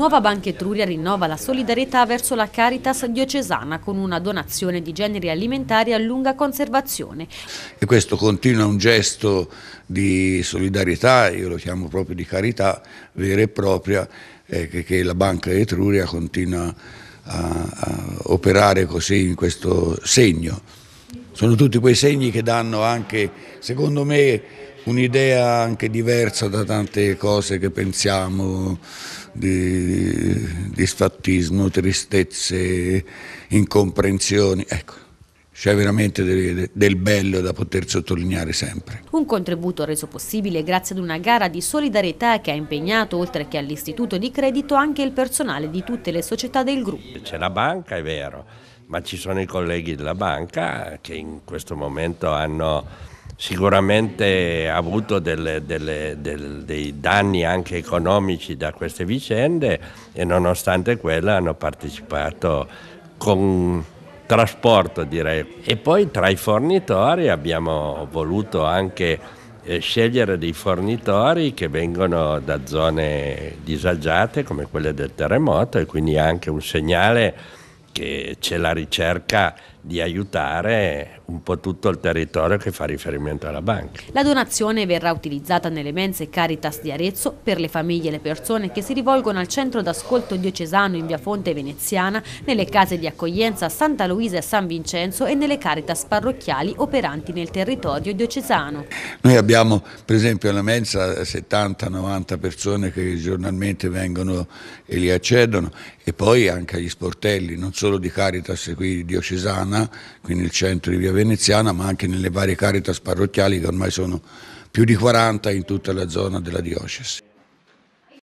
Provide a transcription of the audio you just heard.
nuova Banca Etruria rinnova la solidarietà verso la Caritas diocesana con una donazione di generi alimentari a lunga conservazione. E questo continua un gesto di solidarietà, io lo chiamo proprio di carità vera e propria, eh, che, che la Banca Etruria continua a, a operare così in questo segno. Sono tutti quei segni che danno anche, secondo me, un'idea anche diversa da tante cose che pensiamo di sfattismo, tristezze, incomprensioni. Ecco c'è veramente del, del, bello da poter sottolineare sempre. Un contributo reso possibile grazie ad una gara di solidarietà che ha impegnato oltre che all'istituto di credito anche il personale di tutte le società del gruppo. C'è la banca, è vero, ma ci sono i colleghi della banca che in questo momento hanno sicuramente ha avuto delle, delle, del, dei danni anche economici da queste vicende e nonostante quello hanno partecipato con trasporto direi. E poi tra i fornitori abbiamo voluto anche eh, scegliere dei fornitori che vengono da zone disagiate come quelle del terremoto e quindi anche un segnale che c'è la ricerca di aiutare un po' tutto il territorio che fa riferimento alla banca. La donazione verrà utilizzata nelle mense Caritas di Arezzo per le famiglie e le persone che si rivolgono al centro d'ascolto diocesano in via Fonte Veneziana, nelle case di accoglienza Santa Luisa e San Vincenzo e nelle Caritas parrocchiali operanti nel territorio diocesano. Noi abbiamo per esempio alla mensa 70-90 persone che giornalmente vengono e li accedono e poi anche agli sportelli, non solo di Caritas qui diocesano Veneziana, quindi il centro di via Veneziana, ma anche nelle varie caritas parrocchiali che ormai sono più di 40 in tutta la zona della diocesi.